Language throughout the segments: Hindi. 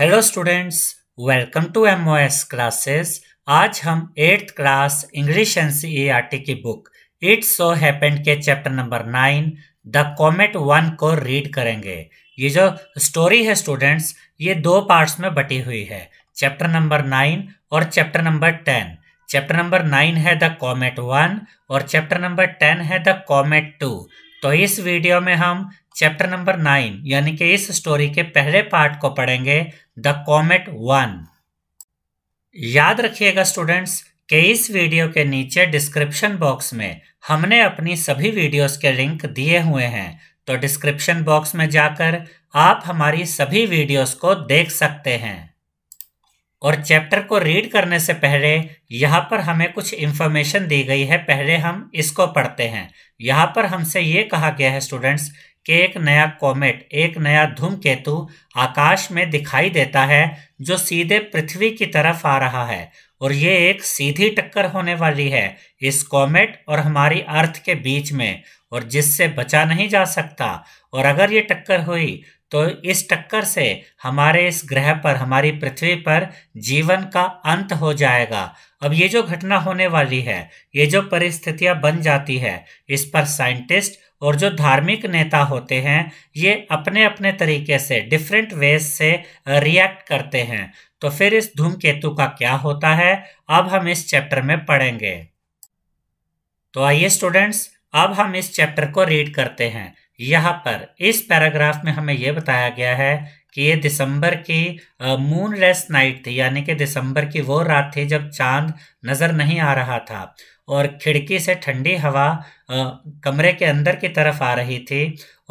hello students welcome to M O S classes आज हम eighth class English N C E R T की बुक इट सो हैपेंड के chapter number nine the comet one को रीड करेंगे ये जो स्टोरी है स्टूडेंट्स ये दो पार्ट्स में बटी हुई है चैप्टर नंबर नाइन और chapter number ten chapter number nine है द कॉमेट वन और चैप्टर नंबर टेन है द कॉमेट टू तो इस वीडियो में हम चैप्टर नंबर नाइन यानी कि इस स्टोरी के पहले पार्ट को पढ़ेंगे द कॉमेट वन याद रखिएगा स्टूडेंट्स के इस वीडियो के नीचे डिस्क्रिप्शन बॉक्स में हमने अपनी सभी वीडियोस के लिंक दिए हुए हैं तो डिस्क्रिप्शन बॉक्स में जाकर आप हमारी सभी वीडियोस को देख सकते हैं और चैप्टर को रीड करने से पहले यहाँ पर हमें कुछ इंफॉर्मेशन दी गई है पहले हम इसको पढ़ते हैं यहाँ पर हमसे ये कहा गया है स्टूडेंट्स कि एक नया कॉमेट एक नया धूमकेतु आकाश में दिखाई देता है जो सीधे पृथ्वी की तरफ आ रहा है और ये एक सीधी टक्कर होने वाली है इस कॉमेट और हमारी अर्थ के बीच में और जिससे बचा नहीं जा सकता और अगर ये टक्कर हुई तो इस टक्कर से हमारे इस ग्रह पर हमारी पृथ्वी पर जीवन का अंत हो जाएगा अब ये जो घटना होने वाली है ये जो परिस्थितियां बन जाती है इस पर साइंटिस्ट और जो धार्मिक नेता होते हैं ये अपने अपने तरीके से डिफरेंट वेज से रिएक्ट करते हैं तो फिर इस धूमकेतु का क्या होता है अब हम इस चैप्टर में पढ़ेंगे तो आइए स्टूडेंट्स अब हम इस चैप्टर को रीड करते हैं यहाँ पर इस पैराग्राफ में हमें यह बताया गया है कि ये दिसंबर की मूनलेस नाइट थी यानी कि दिसंबर की वो रात थी जब चांद नज़र नहीं आ रहा था और खिड़की से ठंडी हवा कमरे के अंदर की तरफ आ रही थी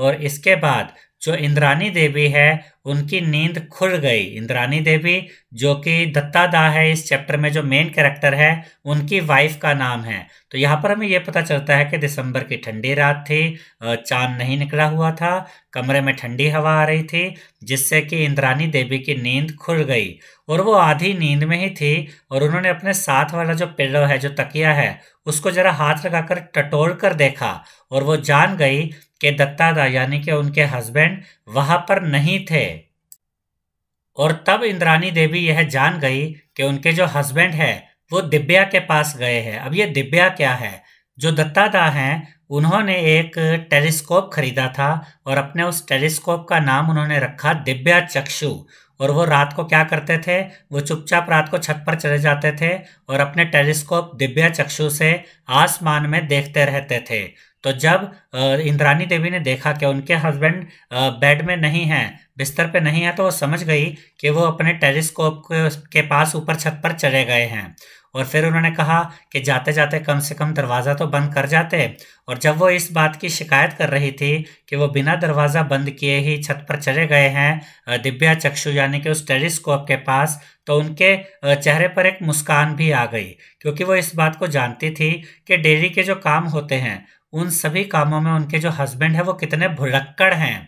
और इसके बाद जो इंद्रानी देवी है उनकी नींद खुल गई इंद्रानी देवी जो कि दत्तादा है इस चैप्टर में जो मेन कैरेक्टर है उनकी वाइफ का नाम है तो यहाँ पर हमें यह पता चलता है कि दिसंबर की ठंडी रात थी चांद नहीं निकला हुआ था कमरे में ठंडी हवा आ रही थी जिससे कि इंद्रानी देवी की नींद खुल गई और वो आधी नींद में ही थी और उन्होंने अपने साथ वाला जो पिल्लो है जो तकिया है उसको जरा हाथ लगाकर टटोल कर देखा और वो जान गई कि दत्तादा यानी कि उनके हस्बैंड वहाँ पर नहीं थे और तब इंद्रानी देवी यह जान गई कि उनके जो हस्बैंड है वो दिव्या के पास गए हैं अब ये दिव्या क्या है जो दत्तादा हैं उन्होंने एक टेलीस्कोप खरीदा था और अपने उस टेलीस्कोप का नाम उन्होंने रखा दिव्या चक्षु और वो रात को क्या करते थे वो चुपचाप रात को छत पर चले जाते थे और अपने टेलीस्कोप दिव्या चक्षु से आसमान में देखते रहते थे तो जब इंद्रानी देवी ने देखा कि उनके हस्बैंड बेड में नहीं है बिस्तर पे नहीं है तो वो समझ गई कि वो अपने टेलीस्कोप के पास ऊपर छत पर चले गए हैं और फिर उन्होंने कहा कि जाते जाते कम से कम दरवाज़ा तो बंद कर जाते और जब वो इस बात की शिकायत कर रही थी कि वो बिना दरवाज़ा बंद किए ही छत पर चले गए हैं दिव्या चक्षु यानी कि उस टेलीस्कोप के पास तो उनके चेहरे पर एक मुस्कान भी आ गई क्योंकि वो इस बात को जानती थी कि डेयरी के जो काम होते हैं उन सभी कामों में उनके जो हस्बैंड है वो कितने भुलक्कड़ हैं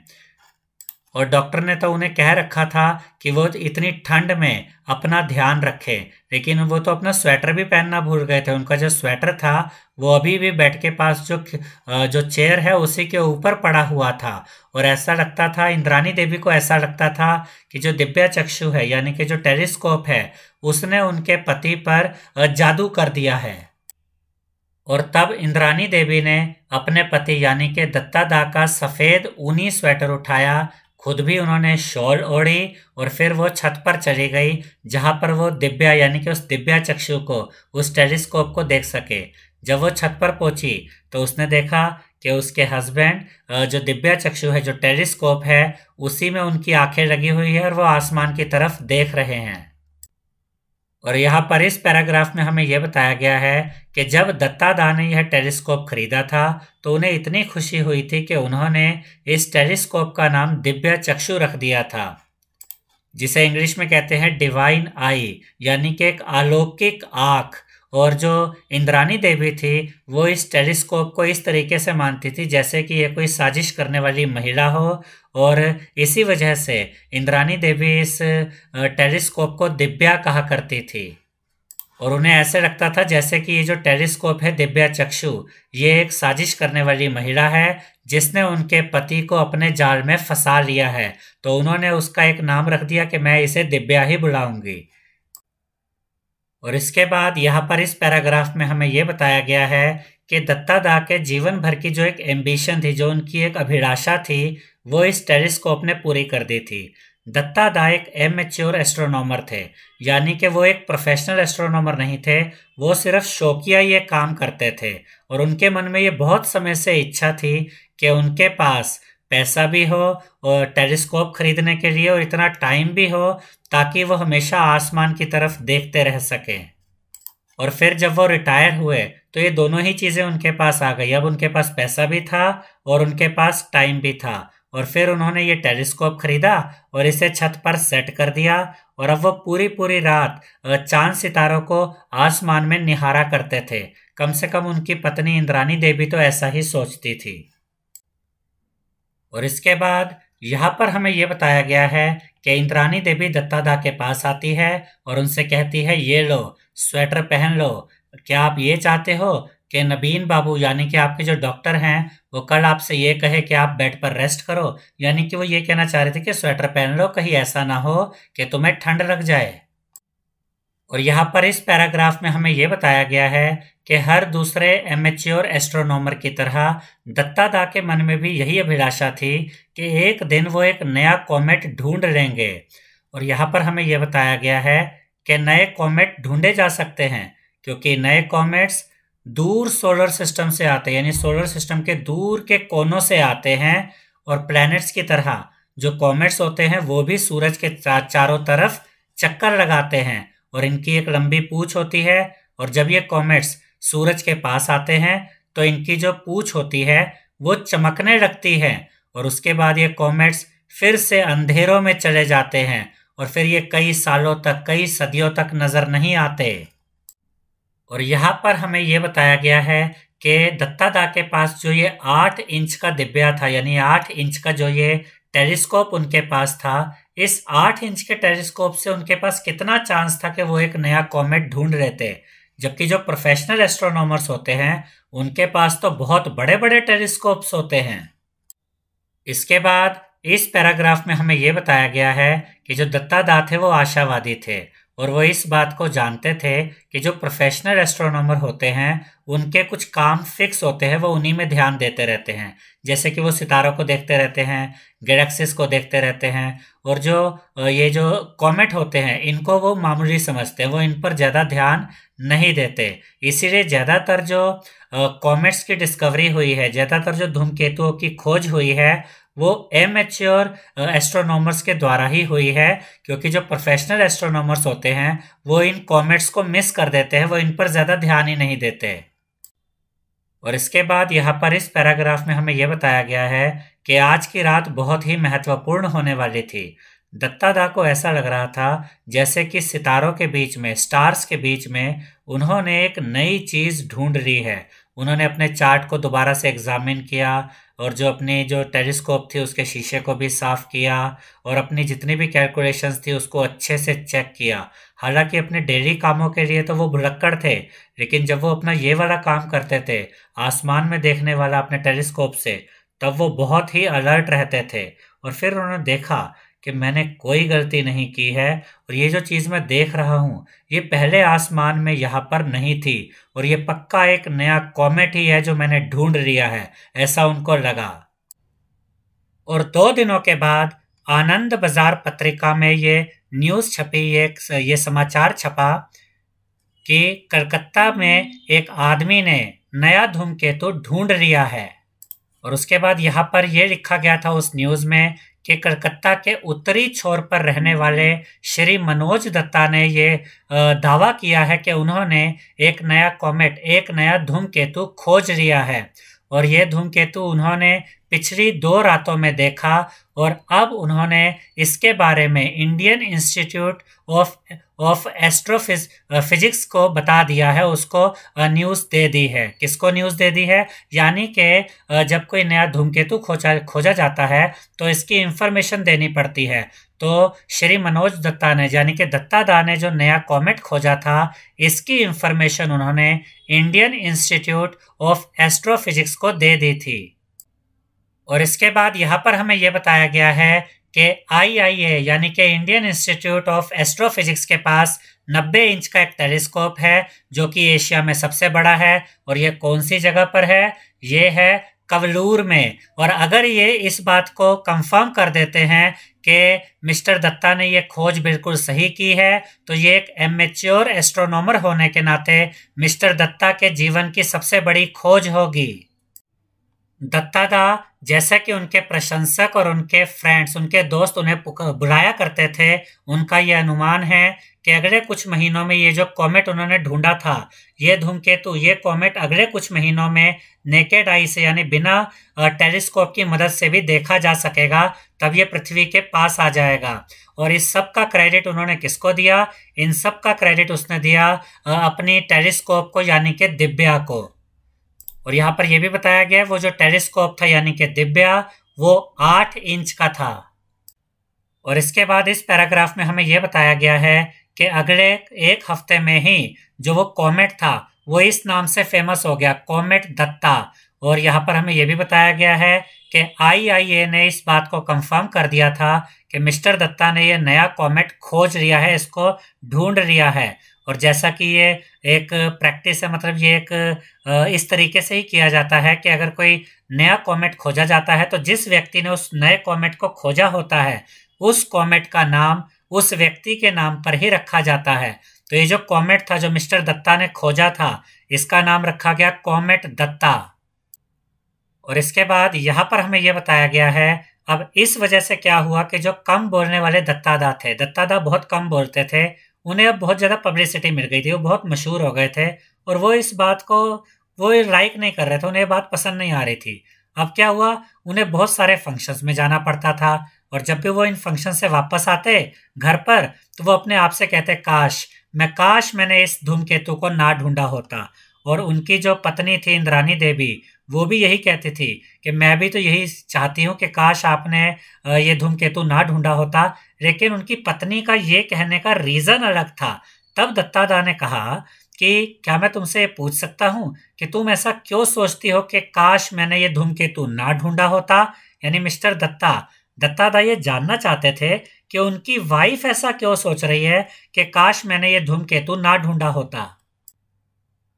और डॉक्टर ने तो उन्हें कह रखा था कि वो इतनी ठंड में अपना ध्यान रखें लेकिन वो तो अपना स्वेटर भी पहनना भूल गए थे उनका जो स्वेटर था वो अभी भी बेड के पास जो जो चेयर है उसी के ऊपर पड़ा हुआ था और ऐसा लगता था इंद्रानी देवी को ऐसा लगता था कि जो दिव्या चक्षु है यानी कि जो टेलीस्कोप है उसने उनके पति पर जादू कर दिया है और तब इंद्रानी देवी ने अपने पति यानी के दत्ता दा का सफ़ेद ऊनी स्वेटर उठाया खुद भी उन्होंने शॉल ओढ़ी और फिर वो छत पर चली गई जहाँ पर वो दिव्या यानी कि उस दिव्या चक्षु को उस टेलीस्कोप को देख सके जब वो छत पर पहुंची तो उसने देखा कि उसके हस्बैंड जो दिव्या चक्षु है जो टेलीस्कोप है उसी में उनकी आंखें लगी हुई है और वो आसमान की तरफ देख रहे हैं और यहाँ पर इस पैराग्राफ में हमें यह बताया गया है कि जब दत्ता दा ने यह टेलीस्कोप खरीदा था तो उन्हें इतनी खुशी हुई थी कि उन्होंने इस टेलीस्कोप का नाम दिव्य चक्षु रख दिया था जिसे इंग्लिश में कहते हैं डिवाइन आई यानी कि एक अलौकिक आँख और जो इंद्रानी देवी थी वो इस टेलीस्कोप को इस तरीके से मानती थी जैसे कि ये कोई साजिश करने वाली महिला हो और इसी वजह से इंद्रानी देवी इस टेलीस्कोप को दिव्या कहा करती थी और उन्हें ऐसे लगता था जैसे कि ये जो टेलीस्कोप है दिव्या चक्षु ये एक साजिश करने वाली महिला है जिसने उनके पति को अपने जाल में फंसा लिया है तो उन्होंने उसका एक नाम रख दिया कि मैं इसे दिव्या ही बुलाऊंगी और इसके बाद यहाँ पर इस पैराग्राफ में हमें यह बताया गया है कि दत्ता दा के जीवन भर की जो एक एम्बिशन थी जो उनकी एक अभिलाषा थी वो इस टेलीस्कोप ने पूरी कर दी थी दत्ता दा एक एमेच्योर एस्ट्रोनॉमर थे यानी कि वो एक प्रोफेशनल एस्ट्रोनॉमर नहीं थे वो सिर्फ शौकिया ये काम करते थे और उनके मन में ये बहुत समय से इच्छा थी कि उनके पास पैसा भी हो और टेलीस्कोप खरीदने के लिए और इतना टाइम भी हो ताकि वो हमेशा आसमान की तरफ देखते रह सकें और फिर जब वो रिटायर हुए तो ये दोनों ही चीज़ें उनके पास आ गई अब उनके पास पैसा भी था और उनके पास टाइम भी था और फिर उन्होंने ये टेलीस्कोप खरीदा और इसे छत पर सेट कर दिया और अब वो पूरी पूरी रात चांद सितारों को आसमान में निहारा करते थे कम से कम उनकी पत्नी इंद्रानी देवी तो ऐसा ही सोचती थी और इसके बाद यहाँ पर हमें यह बताया गया है कि इंद्रानी देवी दत्तादा के पास आती है और उनसे कहती है ये लो स्वेटर पहन लो क्या आप ये चाहते हो कि नबीन बाबू यानी कि आपके जो डॉक्टर हैं वो कल आपसे ये कहे कि आप बेड पर रेस्ट करो यानी कि वो ये कहना चाह रहे थे कि स्वेटर पहन लो कहीं ऐसा ना हो कि तुम्हें ठंड लग जाए और यहाँ पर इस पैराग्राफ में हमें यह बताया गया है कि हर दूसरे एमेच्योर एस्ट्रोनॉमर की तरह दत्ता दा के मन में भी यही अभिलाषा थी कि एक दिन वो एक नया कॉमेट ढूंढ लेंगे और यहाँ पर हमें यह बताया गया है कि नए कॉमेट ढूंढे जा सकते हैं क्योंकि नए कॉमेट्स दूर सोलर सिस्टम से आते हैं यानी सोलर सिस्टम के दूर के कोनों से आते हैं और प्लैनेट्स की तरह जो कॉमेट्स होते हैं वो भी सूरज के चारों तरफ चक्कर लगाते हैं और इनकी एक लंबी पूछ होती है और जब ये कॉमेट्स सूरज के पास आते हैं तो इनकी जो पूछ होती है वो चमकने लगती है और उसके बाद ये कॉमेट्स फिर से अंधेरों में चले जाते हैं और फिर ये कई सालों तक कई सदियों तक नज़र नहीं आते और यहाँ पर हमें ये बताया गया है कि दत्ता दा के पास जो ये आठ इंच का दिव्या था यानी आठ इंच का जो ये टेलीस्कोप उनके पास था इस आठ इंच के टेलीस्कोप से उनके पास कितना चांस था कि वो एक नया कॉमेट ढूंढ रहे थे जबकि जो प्रोफेशनल एस्ट्रोनॉमर्स होते हैं उनके पास तो बहुत बड़े बड़े टेलीस्कोप्स होते हैं इसके बाद इस पैराग्राफ में हमें यह बताया गया है कि जो दा थे वो आशावादी थे और वो इस बात को जानते थे कि जो प्रोफेशनल एस्ट्रोनॉमर होते हैं उनके कुछ काम फिक्स होते हैं वो उन्हीं में ध्यान देते रहते हैं जैसे कि वो सितारों को देखते रहते हैं गैलेक्सीज को देखते रहते हैं और जो ये जो कॉमेट होते हैं इनको वो मामूली समझते हैं वो इन पर ज़्यादा ध्यान नहीं देते इसीलिए ज़्यादातर जो कॉमेट्स की डिस्कवरी हुई है ज़्यादातर जो धूमकेतुओं की खोज हुई है वो एम एच और एस्ट्रोनॉमर्स के द्वारा ही हुई है क्योंकि जो प्रोफेशनल एस्ट्रोनॉमर्स होते हैं वो इन कॉमेट्स को मिस कर देते हैं वो इन पर ज़्यादा ध्यान ही नहीं देते और इसके बाद यहाँ पर इस पैराग्राफ में हमें यह बताया गया है कि आज की रात बहुत ही महत्वपूर्ण होने वाली थी दत्ता दा को ऐसा लग रहा था जैसे कि सितारों के बीच में स्टार्स के बीच में उन्होंने एक नई चीज़ ढूंढ ली है उन्होंने अपने चार्ट को दोबारा से एग्जामिन किया और जो अपने जो टेलीस्कोप थी उसके शीशे को भी साफ़ किया और अपनी जितनी भी कैलकुलेशंस थी उसको अच्छे से चेक किया हालांकि अपने डेली कामों के लिए तो वो भुलक्कड़ थे लेकिन जब वो अपना ये वाला काम करते थे आसमान में देखने वाला अपने टेलीस्कोप से तब वो बहुत ही अलर्ट रहते थे और फिर उन्होंने देखा कि मैंने कोई गलती नहीं की है और ये जो चीज़ मैं देख रहा हूँ ये पहले आसमान में यहाँ पर नहीं थी और ये पक्का एक नया कॉमेट ही है जो मैंने ढूंढ लिया है ऐसा उनको लगा और दो दिनों के बाद आनंद बाजार पत्रिका में ये न्यूज़ छपी एक ये समाचार छपा कि कलकत्ता में एक आदमी ने नया धूमकेतु ढूंढ लिया है और उसके बाद यहाँ पर यह लिखा गया था उस न्यूज़ में कि कलकत्ता के उत्तरी छोर पर रहने वाले श्री मनोज दत्ता ने ये दावा किया है कि उन्होंने एक नया कॉमेट एक नया धूमकेतु खोज लिया है और ये धूमकेतु उन्होंने पिछली दो रातों में देखा और अब उन्होंने इसके बारे में Indian institute of of astrophysics uh, को बता दिया है उसको न्यूज़ uh, दे दी है किसको न्यूज़ दे दी है यानी कि uh, जब कोई नया धूमकेतु खोजा खोजा जाता है तो इसकी इंफॉर्मेशन देनी पड़ती है तो श्री मनोज दत्ता ने यानी कि दत्ता दा ने जो नया कॉमेट खोजा था इसकी इंफॉर्मेशन उन्होंने इंडियन इंस्टीट्यूट ऑफ एस्ट्रोफिजिक्स को दे दी थी और इसके बाद यहाँ पर हमें यह बताया गया है कि आईआईए यानी कि इंडियन इंस्टीट्यूट ऑफ एस्ट्रोफिजिक्स के पास 90 इंच का एक टेलीस्कोप है जो कि एशिया में सबसे बड़ा है और ये कौन सी जगह पर है ये है कवलूर में और अगर ये इस बात को कंफर्म कर देते हैं कि मिस्टर दत्ता ने ये खोज बिल्कुल सही की है तो ये एक एमेच्योर एस्ट्रोनोमर होने के नाते मिस्टर दत्ता के जीवन की सबसे बड़ी खोज होगी दत्तादा जैसा कि उनके प्रशंसक और उनके फ्रेंड्स उनके दोस्त उन्हें बुलाया करते थे उनका यह अनुमान है कि अगले कुछ महीनों में ये जो कॉमेट उन्होंने ढूंढा था ये धूमकेतु ये कॉमेट अगले कुछ महीनों में नेकेड आई से यानी बिना टेलीस्कोप की मदद से भी देखा जा सकेगा तब ये पृथ्वी के पास आ जाएगा और इस सब का क्रेडिट उन्होंने किसको दिया इन सब का क्रेडिट उसने दिया अपनी टेलीस्कोप को यानी कि दिव्या को और यहाँ पर यह भी बताया गया वो जो टेलीस्कोप था यानी कि दिव्या वो आठ इंच का था और इसके बाद इस पैराग्राफ में हमें यह बताया गया है कि अगले एक हफ्ते में ही जो वो कॉमेट था वो इस नाम से फेमस हो गया कॉमेट दत्ता और यहाँ पर हमें यह भी बताया गया है कि आईआईए ने इस बात को कंफर्म कर दिया था कि मिस्टर दत्ता ने यह नया कॉमेट खोज लिया है इसको ढूंढ लिया है और जैसा कि ये एक प्रैक्टिस है मतलब ये एक इस तरीके से ही किया जाता है कि अगर कोई नया कॉमेट खोजा जाता है तो जिस व्यक्ति ने उस नए कॉमेट को खोजा होता है उस कॉमेट का नाम उस व्यक्ति के नाम पर ही रखा जाता है तो ये जो कॉमेट था जो मिस्टर दत्ता ने खोजा था इसका नाम रखा गया कॉमेट दत्ता और इसके बाद यहाँ पर हमें यह बताया गया है अब इस वजह से क्या हुआ कि जो कम बोलने वाले दत्तादा थे दत्तादा बहुत कम बोलते थे उन्हें अब बहुत ज़्यादा पब्लिसिटी मिल गई थी वो बहुत मशहूर हो गए थे और वो इस बात को वो लाइक नहीं कर रहे थे उन्हें बात पसंद नहीं आ रही थी अब क्या हुआ उन्हें बहुत सारे फंक्शंस में जाना पड़ता था और जब भी वो इन फंक्शन से वापस आते घर पर तो वो अपने आप से कहते काश मैं काश मैंने इस धूमकेतु को ना ढूंढा होता और उनकी जो पत्नी थी इंद्रानी देवी वो भी यही कहती थी कि मैं भी तो यही चाहती हूँ कि काश आपने ये धूमकेतु ना ढूंढा होता लेकिन उनकी पत्नी का ये कहने का रीज़न अलग था तब दत्तादा ने कहा कि क्या मैं तुमसे पूछ सकता हूँ कि तुम ऐसा क्यों सोचती हो कि काश मैंने ये धूमकेतु ना ढूंढा होता यानी मिस्टर दत्ता दत्तादा ये जानना चाहते थे कि उनकी वाइफ ऐसा क्यों सोच रही है कि काश मैंने ये धूमकेतु ना ढूंढा होता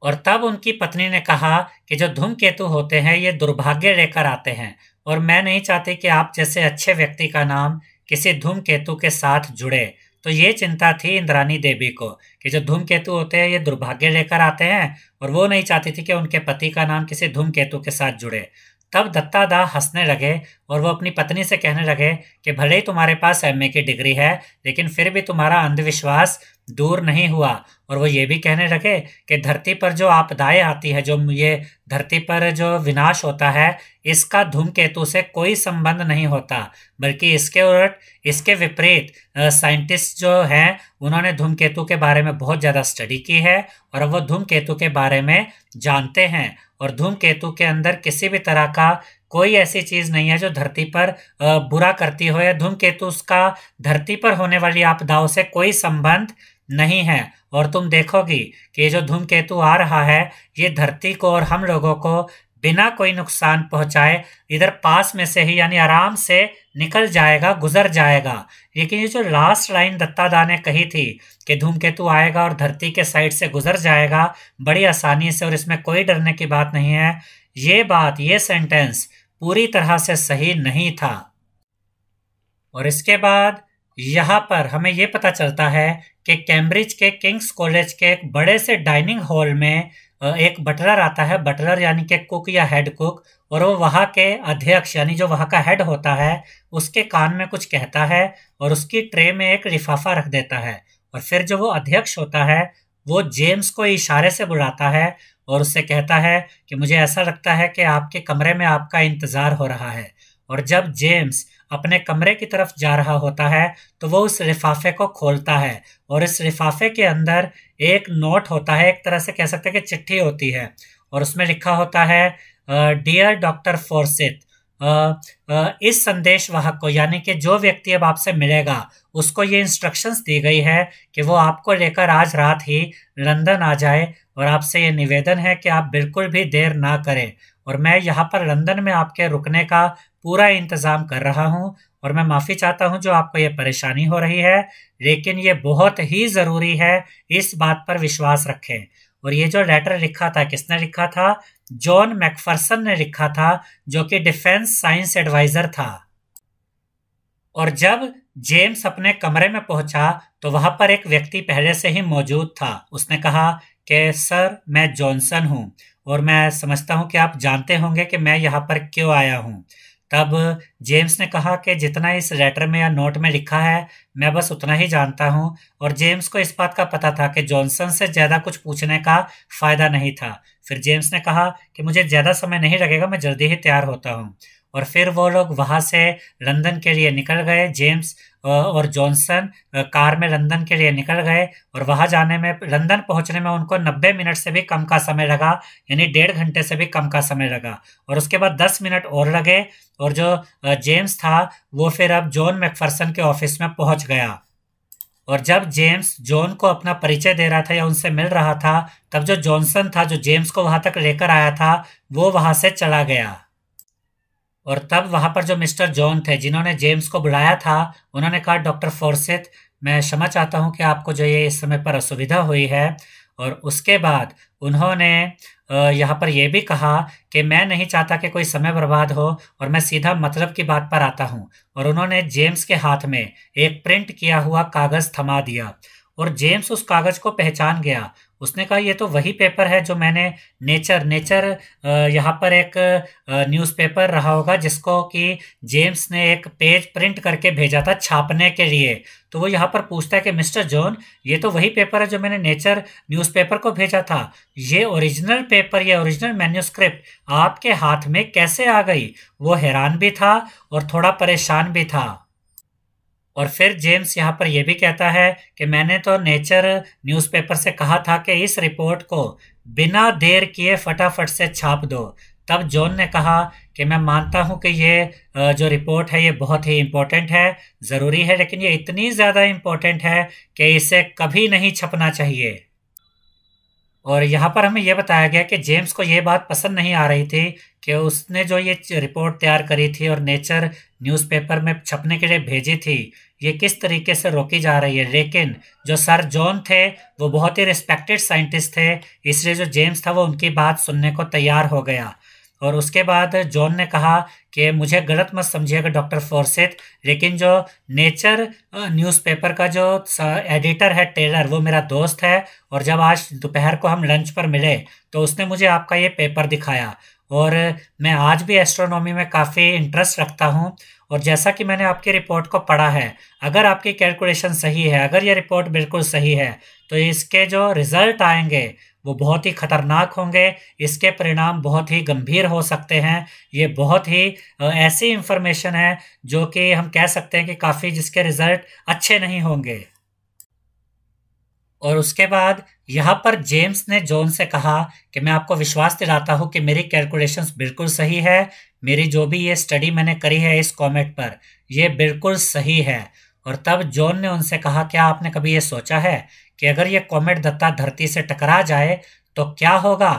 और तब उनकी पत्नी ने कहा कि जो धूमकेतु होते हैं ये दुर्भाग्य लेकर आते हैं और मैं नहीं चाहती कि आप जैसे अच्छे व्यक्ति का नाम किसी धूमकेतु के साथ जुड़े तो ये चिंता थी इंद्रानी देवी को कि जो धूमकेतु होते हैं ये दुर्भाग्य लेकर आते हैं और वो नहीं चाहती थी कि उनके पति का नाम किसी धूमकेतु के साथ जुड़े तब दत्ता दाह हंसने लगे और वो अपनी पत्नी से कहने लगे कि भले ही तुम्हारे पास एमए की डिग्री है लेकिन फिर भी तुम्हारा अंधविश्वास दूर नहीं हुआ और वो ये भी कहने लगे कि धरती पर जो आपदाएं आती है जो ये धरती पर जो विनाश होता है इसका धूमकेतु से कोई संबंध नहीं होता बल्कि इसके उलट इसके विपरीत साइंटिस्ट जो हैं उन्होंने धूमकेतु के बारे में बहुत ज़्यादा स्टडी की है और वो धूमकेतु के बारे में जानते हैं और धूमकेतु के अंदर किसी भी तरह का कोई ऐसी चीज़ नहीं है जो धरती पर बुरा करती हो या धूमकेतु उसका धरती पर होने वाली आपदाओं से कोई संबंध नहीं है और तुम देखोगी कि जो धूमकेतु आ रहा है ये धरती को और हम लोगों को बिना कोई नुकसान पहुंचाए इधर पास में से ही यानी आराम से निकल जाएगा गुजर जाएगा लेकिन ये जो लास्ट लाइन दत्तादा ने कही थी कि धूमकेतु आएगा और धरती के साइड से गुजर जाएगा बड़ी आसानी से और इसमें कोई डरने की बात नहीं है ये बात ये सेंटेंस पूरी तरह से सही नहीं था और इसके बाद यहाँ पर हमें ये पता चलता है कि कैम्ब्रिज के किंग्स कॉलेज के एक बड़े से डाइनिंग हॉल में एक बटलर आता है बटलर यानी कि कुक या हेड कुक और वो वहाँ के अध्यक्ष यानी जो वहाँ का हेड होता है उसके कान में कुछ कहता है और उसकी ट्रे में एक लिफाफा रख देता है और फिर जो वो अध्यक्ष होता है वो जेम्स को इशारे से बुलाता है और उससे कहता है कि मुझे ऐसा लगता है कि आपके कमरे में आपका इंतज़ार हो रहा है और जब जेम्स अपने कमरे की तरफ जा रहा होता है तो वो उस लिफाफे को खोलता है और इस लिफाफे के अंदर एक नोट होता है एक तरह से कह सकते हैं कि चिट्ठी होती है और उसमें लिखा होता है डियर डॉक्टर फोरसित इस संदेश वाहक को यानी कि जो व्यक्ति अब आपसे मिलेगा उसको ये इंस्ट्रक्शंस दी गई है कि वो आपको लेकर आज रात ही लंदन आ जाए और आपसे ये निवेदन है कि आप बिल्कुल भी देर ना करें और मैं यहाँ पर लंदन में आपके रुकने का पूरा इंतज़ाम कर रहा हूँ और मैं माफ़ी चाहता हूँ जो आपको ये परेशानी हो रही है लेकिन ये बहुत ही ज़रूरी है इस बात पर विश्वास रखें और ये जो लेटर लिखा था किसने लिखा था जॉन मैकफर्सन ने लिखा था जो कि डिफेंस साइंस एडवाइज़र था और जब जेम्स अपने कमरे में पहुंचा तो वहां पर एक व्यक्ति पहले से ही मौजूद था उसने कहा कि सर मैं जॉनसन हूँ और मैं समझता हूँ कि आप जानते होंगे कि मैं यहाँ पर क्यों आया हूँ तब जेम्स ने कहा कि जितना इस लेटर में या नोट में लिखा है मैं बस उतना ही जानता हूँ और जेम्स को इस बात का पता था कि जॉनसन से ज़्यादा कुछ पूछने का फ़ायदा नहीं था फिर जेम्स ने कहा कि मुझे ज़्यादा समय नहीं लगेगा मैं जल्दी ही तैयार होता हूँ और फिर वो लोग वहाँ से लंदन के लिए निकल गए जेम्स और जॉनसन कार में लंदन के लिए निकल गए और वहाँ जाने में लंदन पहुँचने में उनको 90 मिनट से भी कम का समय लगा यानी डेढ़ घंटे से भी कम का समय लगा और उसके बाद 10 मिनट और लगे और जो जेम्स था वो फिर अब जॉन मैकफर्सन के ऑफिस में पहुँच गया और जब जेम्स जॉन को अपना परिचय दे रहा था या उनसे मिल रहा था तब जो जॉनसन था जो जेम्स को वहाँ तक लेकर आया था वो वहाँ से चला गया और तब वहाँ पर जो मिस्टर जॉन थे जिन्होंने जेम्स को बुलाया था उन्होंने कहा डॉक्टर फोर्सेथ मैं क्षमा चाहता हूँ कि आपको जो ये इस समय पर असुविधा हुई है और उसके बाद उन्होंने यहाँ पर यह भी कहा कि मैं नहीं चाहता कि कोई समय बर्बाद हो और मैं सीधा मतलब की बात पर आता हूँ और उन्होंने जेम्स के हाथ में एक प्रिंट किया हुआ कागज़ थमा दिया और जेम्स उस कागज़ को पहचान गया उसने कहा ये तो वही पेपर है जो मैंने नेचर नेचर यहाँ पर एक न्यूज़पेपर रहा होगा जिसको कि जेम्स ने एक पेज प्रिंट करके भेजा था छापने के लिए तो वो यहाँ पर पूछता है कि मिस्टर जॉन ये तो वही पेपर है जो मैंने नेचर न्यूज़पेपर को भेजा था ये ओरिजिनल पेपर ये ओरिजिनल मैन्यूस्क्रिप्ट आपके हाथ में कैसे आ गई वो हैरान भी था और थोड़ा परेशान भी था और फिर जेम्स यहाँ पर यह भी कहता है कि मैंने तो नेचर न्यूज़पेपर से कहा था कि इस रिपोर्ट को बिना देर किए फटाफट से छाप दो तब जॉन ने कहा कि मैं मानता हूँ कि ये जो रिपोर्ट है ये बहुत ही इम्पोर्टेंट है ज़रूरी है लेकिन ये इतनी ज़्यादा इम्पोर्टेंट है कि इसे कभी नहीं छपना चाहिए और यहाँ पर हमें यह बताया गया कि जेम्स को यह बात पसंद नहीं आ रही थी कि उसने जो ये रिपोर्ट तैयार करी थी और नेचर न्यूज़पेपर में छपने के लिए भेजी थी ये किस तरीके से रोकी जा रही है लेकिन जो सर जॉन थे वो बहुत ही रिस्पेक्टेड साइंटिस्ट थे इसलिए जो जेम्स था वो उनकी बात सुनने को तैयार हो गया और उसके बाद जॉन ने कहा कि मुझे गलत मत समझिएगा डॉक्टर फोरसेथ लेकिन जो नेचर न्यूज़पेपर का जो एडिटर है टेलर वो मेरा दोस्त है और जब आज दोपहर को हम लंच पर मिले तो उसने मुझे आपका ये पेपर दिखाया और मैं आज भी एस्ट्रोनॉमी में काफ़ी इंटरेस्ट रखता हूँ और जैसा कि मैंने आपकी रिपोर्ट को पढ़ा है अगर आपकी कैलकुलेशन सही है अगर ये रिपोर्ट बिल्कुल सही है तो इसके जो रिज़ल्ट आएंगे वो बहुत ही खतरनाक होंगे इसके परिणाम बहुत ही गंभीर हो सकते हैं ये बहुत ही ऐसी इंफॉर्मेशन है जो कि हम कह सकते हैं कि काफ़ी जिसके रिज़ल्ट अच्छे नहीं होंगे और उसके बाद यहाँ पर जेम्स ने जॉन से कहा कि मैं आपको विश्वास दिलाता हूँ कि मेरी कैलकुलेशंस बिल्कुल सही है मेरी जो भी ये स्टडी मैंने करी है इस कॉमेट पर ये बिल्कुल सही है और तब जॉन ने उनसे कहा क्या आपने कभी ये सोचा है कि अगर ये कॉमेट दत्ता धरती से टकरा जाए तो क्या होगा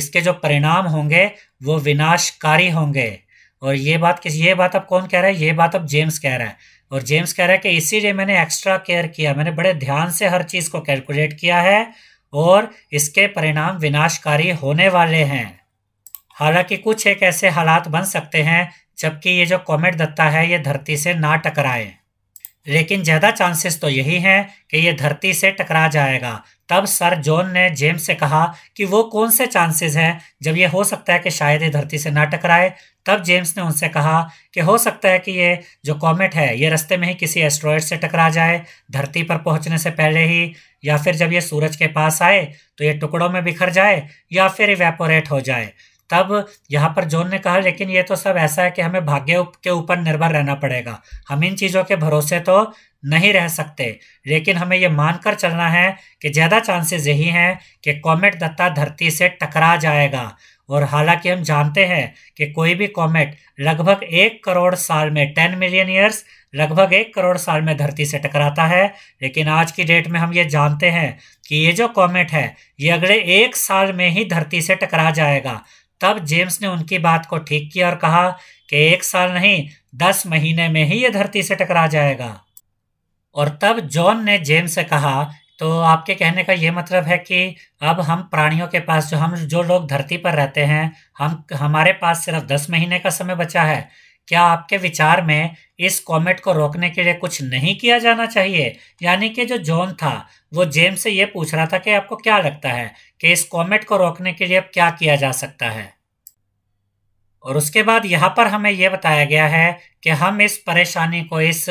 इसके जो परिणाम होंगे वो विनाशकारी होंगे और ये बात किस ये बात अब कौन कह रहा है ये बात अब जेम्स कह रहा है और जेम्स कह रहा है कि इसीलिए मैंने एक्स्ट्रा केयर किया मैंने बड़े ध्यान से हर चीज़ को कैलकुलेट किया है और इसके परिणाम विनाशकारी होने वाले हैं हालांकि कुछ एक ऐसे हालात बन सकते हैं जबकि ये जो कॉमेट दत्ता है ये धरती से ना टकराए लेकिन ज़्यादा चांसेस तो यही हैं कि ये धरती से टकरा जाएगा तब सर जॉन ने जेम्स से कहा कि वो कौन से चांसेस हैं जब ये हो सकता है कि शायद ये धरती से ना टकराए तब जेम्स ने उनसे कहा कि हो सकता है कि ये जो कॉमेट है ये रस्ते में ही किसी एस्ट्रॉयड से टकरा जाए धरती पर पहुंचने से पहले ही या फिर जब ये सूरज के पास आए तो ये टुकड़ों में बिखर जाए या फिर इवेपोरेट हो जाए तब यहाँ पर जोन ने कहा लेकिन ये तो सब ऐसा है कि हमें भाग्य के ऊपर निर्भर रहना पड़ेगा हम इन चीज़ों के भरोसे तो नहीं रह सकते लेकिन हमें ये मानकर चलना है कि ज़्यादा चांसेस यही हैं कि कॉमेट दत्ता धरती से टकरा जाएगा और हालांकि हम जानते हैं कि कोई भी कॉमेट लगभग एक करोड़ साल में टेन मिलियन ईयर्स लगभग एक करोड़ साल में धरती से टकराता है लेकिन आज की डेट में हम ये जानते हैं कि ये जो कॉमेट है ये अगले एक साल में ही धरती से टकरा जाएगा तब जेम्स ने उनकी बात को ठीक किया और कहा कि एक साल नहीं दस महीने में ही ये धरती से टकरा जाएगा और तब जॉन ने जेम्स से कहा तो आपके कहने का ये मतलब है कि अब हम प्राणियों के पास जो हम जो लोग धरती पर रहते हैं हम हमारे पास सिर्फ दस महीने का समय बचा है क्या आपके विचार में इस कॉमेट को रोकने के लिए कुछ नहीं किया जाना चाहिए यानी कि जो जॉन था वो जेम्स से ये पूछ रहा था कि आपको क्या लगता है कि इस कॉमेट को रोकने के लिए अब क्या किया जा सकता है और उसके बाद यहाँ पर हमें यह बताया गया है कि हम इस परेशानी को इस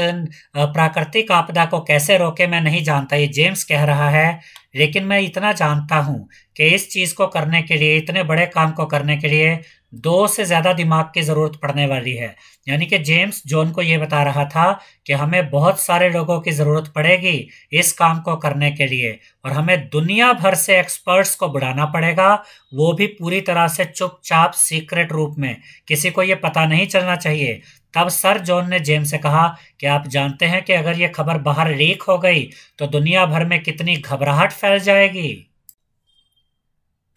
प्राकृतिक आपदा को कैसे रोके मैं नहीं जानता ये जेम्स कह रहा है लेकिन मैं इतना जानता हूँ कि इस चीज़ को करने के लिए इतने बड़े काम को करने के लिए दो से ज़्यादा दिमाग की ज़रूरत पड़ने वाली है यानी कि जेम्स जॉन को यह बता रहा था कि हमें बहुत सारे लोगों की ज़रूरत पड़ेगी इस काम को करने के लिए और हमें दुनिया भर से एक्सपर्ट्स को बुलाना पड़ेगा वो भी पूरी तरह से चुपचाप सीक्रेट रूप में किसी को ये पता नहीं चलना चाहिए तब सर जॉन ने जेम्स से कहा कि आप जानते हैं कि अगर ये खबर बाहर लीक हो गई तो दुनिया भर में कितनी घबराहट फैल जाएगी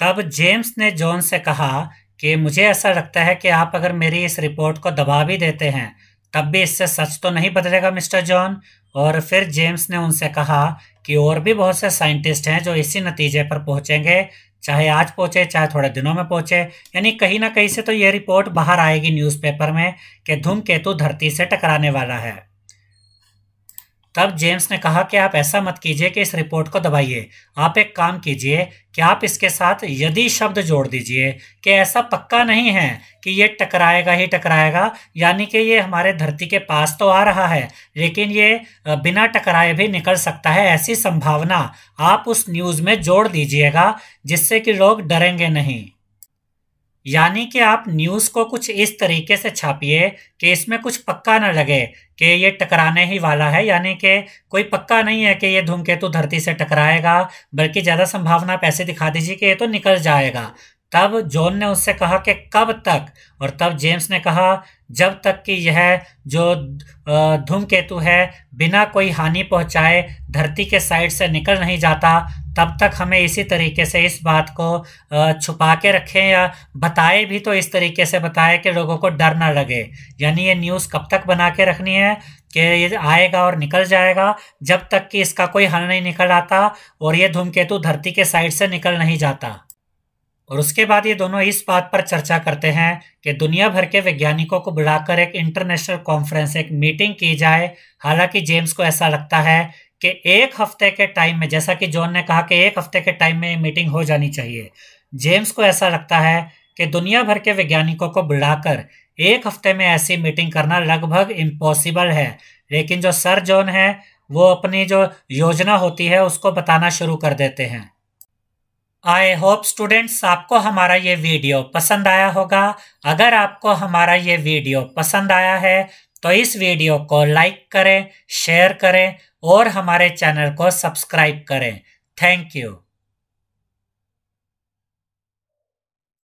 तब जेम्स ने जॉन से कहा कि मुझे ऐसा लगता है कि आप अगर मेरी इस रिपोर्ट को दबा भी देते हैं तब भी इससे सच तो नहीं बदलेगा मिस्टर जॉन और फिर जेम्स ने उनसे कहा कि और भी बहुत से साइंटिस्ट हैं जो इसी नतीजे पर पहुंचेंगे चाहे आज पहुंचे चाहे थोड़े दिनों में पहुंचे यानी कहीं ना कहीं से तो ये रिपोर्ट बाहर आएगी न्यूज़पेपर में कि धूमकेतु धरती से टकराने वाला है तब जेम्स ने कहा कि आप ऐसा मत कीजिए कि इस रिपोर्ट को दबाइए आप एक काम कीजिए कि आप इसके साथ यदि शब्द जोड़ दीजिए कि ऐसा पक्का नहीं है कि ये टकराएगा ही टकराएगा यानी कि ये हमारे धरती के पास तो आ रहा है लेकिन ये बिना टकराए भी निकल सकता है ऐसी संभावना आप उस न्यूज़ में जोड़ दीजिएगा जिससे कि लोग डरेंगे नहीं यानी कि आप न्यूज़ को कुछ इस तरीके से छापिए कि इसमें कुछ पक्का ना लगे कि ये टकराने ही वाला है यानी कि कोई पक्का नहीं है कि ये धूमकेतु धरती से टकराएगा बल्कि ज़्यादा संभावना आप ऐसे दिखा दीजिए कि ये तो निकल जाएगा तब जॉन ने उससे कहा कि कब तक और तब जेम्स ने कहा जब तक कि यह जो धूमकेतु है बिना कोई हानि पहुंचाए धरती के साइड से निकल नहीं जाता तब तक हमें इसी तरीके से इस बात को छुपा के रखें या बताएं भी तो इस तरीके से बताएं कि लोगों को डर ना लगे यानी ये न्यूज़ कब तक बना के रखनी है कि ये आएगा और निकल जाएगा जब तक कि इसका कोई हल नहीं निकल आता और ये धूमकेतु धरती के साइड से निकल नहीं जाता और उसके बाद ये दोनों इस बात पर चर्चा करते हैं कि दुनिया भर के वैज्ञानिकों को बुलाकर एक इंटरनेशनल कॉन्फ्रेंस एक मीटिंग की जाए हालांकि जेम्स को ऐसा लगता है कि एक हफ्ते के टाइम में जैसा कि जॉन ने कहा कि एक हफ्ते के टाइम में मीटिंग हो जानी चाहिए जेम्स को ऐसा लगता है कि दुनिया भर के वैज्ञानिकों को बुलाकर एक हफ्ते में ऐसी मीटिंग करना लगभग इम्पॉसिबल है लेकिन जो सर जॉन है वो अपनी जो योजना होती है उसको बताना शुरू कर देते हैं आई होप स्टूडेंट्स आपको हमारा ये वीडियो पसंद आया होगा अगर आपको हमारा ये वीडियो पसंद आया है तो इस वीडियो को लाइक करें शेयर करें और हमारे चैनल को सब्सक्राइब करें थैंक यू